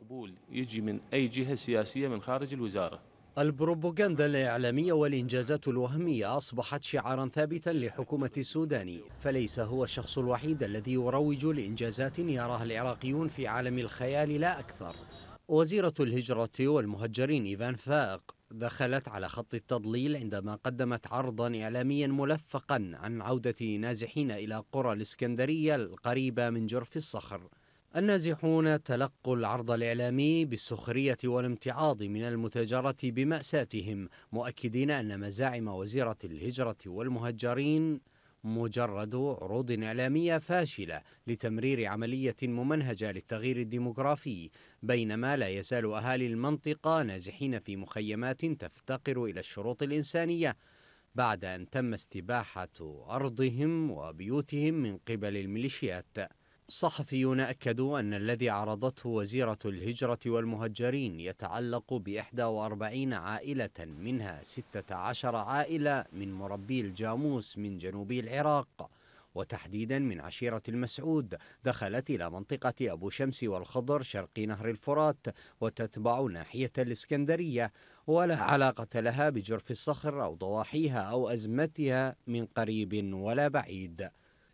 مقبول يجي من أي جهة سياسية من خارج الوزارة البروباغندا الإعلامية والإنجازات الوهمية أصبحت شعارا ثابتا لحكومة السوداني، فليس هو الشخص الوحيد الذي يروج لإنجازات يراها العراقيون في عالم الخيال لا أكثر وزيرة الهجرة والمهجرين إيفان فاق دخلت على خط التضليل عندما قدمت عرضا إعلاميا ملفقا عن عودة نازحين إلى قرى الإسكندرية القريبة من جرف الصخر النازحون تلقوا العرض الإعلامي بالسخرية والامتعاض من المتاجرة بمأساتهم مؤكدين أن مزاعم وزيرة الهجرة والمهجرين مجرد عروض إعلامية فاشلة لتمرير عملية ممنهجة للتغيير الديمغرافي بينما لا يزال أهالي المنطقة نازحين في مخيمات تفتقر إلى الشروط الإنسانية بعد أن تم استباحة أرضهم وبيوتهم من قبل الميليشيات صحفيون أكدوا أن الذي عرضته وزيرة الهجرة والمهجرين يتعلق بإحدى وأربعين عائلة منها ستة عشر عائلة من مربي الجاموس من جنوب العراق وتحديدا من عشيرة المسعود دخلت إلى منطقة أبو شمس والخضر شرق نهر الفرات وتتبع ناحية الإسكندرية ولا علاقة لها بجرف الصخر أو ضواحيها أو أزمتها من قريب ولا بعيد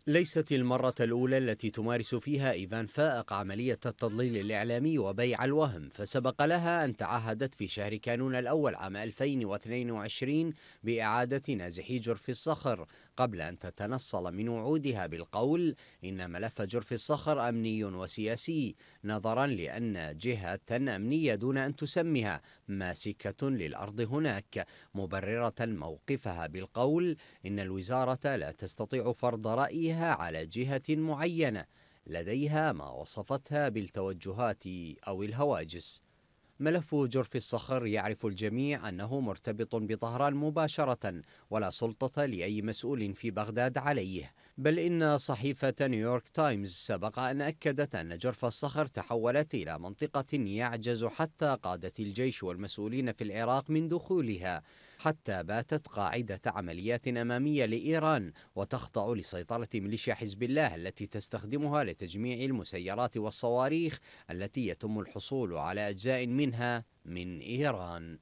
ليست المرة الأولى التي تمارس فيها إيفان فائق عملية التضليل الإعلامي وبيع الوهم فسبق لها أن تعهدت في شهر كانون الأول عام 2022 بإعادة نازحي جرف الصخر قبل أن تتنصل من وعودها بالقول إن ملف جرف الصخر أمني وسياسي نظرا لأن جهة أمنية دون أن تسمها ماسكة للأرض هناك مبررة موقفها بالقول إن الوزارة لا تستطيع فرض رأيها بها على جهة معينة لديها ما وصفتها بالتوجهات أو الهواجس ملف جرف الصخر يعرف الجميع أنه مرتبط بطهران مباشرة ولا سلطة لأي مسؤول في بغداد عليه بل إن صحيفة نيويورك تايمز سبق أن أكدت أن جرف الصخر تحولت إلى منطقة يعجز حتى قادة الجيش والمسؤولين في العراق من دخولها حتى باتت قاعدة عمليات أمامية لإيران وتخضع لسيطرة ميليشيا حزب الله التي تستخدمها لتجميع المسيرات والصواريخ التي يتم الحصول على أجزاء منها من إيران